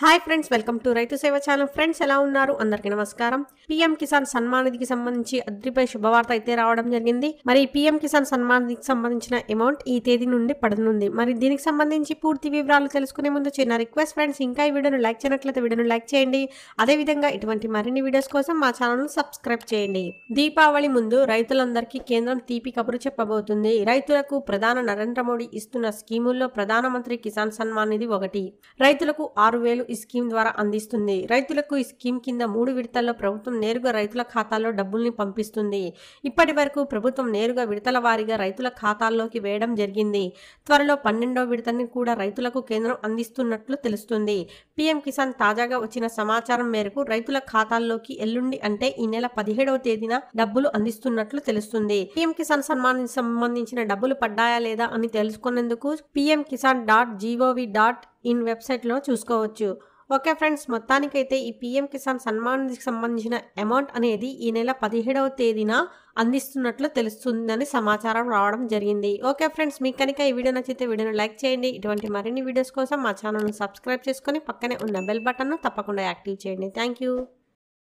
hi friends welcome to రైతు సేవ channel friends ఎలా ఉన్నారు అందరికీ నమస్కారం పిఎం కిసాన్ సన్మానిధికి నిధికి సంబంధించి అద్రిపై శుభవార్త అయితే రావడం జరిగింది మరి పిఎం కిసాన్ సన్మానిధికి నిధికి సంబంధించిన అమౌంట్ ఈ తేదీ నుండి పడనుంది మరి దీనికి సంబంధించి పూర్తి వివరాలు తెలుసుకునే ముందు చిన్న రిక్వెస్ట్ ఫ్రెండ్స్ ఇంకా ఈ వీడియోను లైక్ చేయనట్లయితే వీడియోను లైక్ చేయండి అదేవిధంగా ఇటువంటి మరిన్ని వీడియోస్ కోసం మా ఛానల్ను సబ్స్క్రైబ్ చేయండి దీపావళి ముందు రైతులందరికీ కేంద్రం తీపి కబురు చెప్పబోతుంది రైతులకు ప్రధాన నరేంద్ర మోడీ ఇస్తున్న స్కీముల్లో ప్రధానమంత్రి కిసాన్ సన్మాన్ నిధి ఒకటి రైతులకు ఆరు వేలు ఈ స్కీమ్ ద్వారా అందిస్తుంది రైతులకు ఈ స్కీమ్ కింద మూడు విడతల్లో ప్రభుత్వం నేరుగా రైతుల ఖాతాల్లో డబ్బుల్ని పంపిస్తుంది ఇప్పటి వరకు ప్రభుత్వం నేరుగా విడతల వారీగా రైతుల ఖాతాల్లోకి వేయడం జరిగింది త్వరలో పన్నెండో విడతని కూడా రైతులకు కేంద్రం అందిస్తున్నట్లు తెలుస్తుంది పీఎం కిసాన్ తాజాగా వచ్చిన సమాచారం మేరకు రైతుల ఖాతాల్లోకి ఎల్లుండి అంటే ఈ నెల పదిహేడవ తేదీన డబ్బులు అందిస్తున్నట్లు తెలుస్తుంది పీఎం కిసాన్ సన్మాన్ సంబంధించిన డబ్బులు పడ్డాయా లేదా అని తెలుసుకునేందుకు PM Kisan dot gov dot in వెబ్సైట్లో చూసుకోవచ్చు ఓకే ఫ్రెండ్స్ మొత్తానికైతే ఈ పీఎం కిసాన్ సన్మాన్ నిధికి సంబంధించిన అమౌంట్ అనేది ఈ నెల పదిహేడవ తేదీన అందిస్తున్నట్లు తెలుస్తుందని సమాచారం రావడం జరిగింది ఓకే ఫ్రెండ్స్ మీకు కనుక ఈ వీడియో నచ్చితే వీడియోను లైక్ చేయండి ఇటువంటి మరిన్ని వీడియోస్ కోసం మా ఛానల్ను సబ్స్క్రైబ్ చేసుకొని పక్కనే ఉన్న బెల్ బటన్ను తప్పకుండా యాక్టివ్ చేయండి థ్యాంక్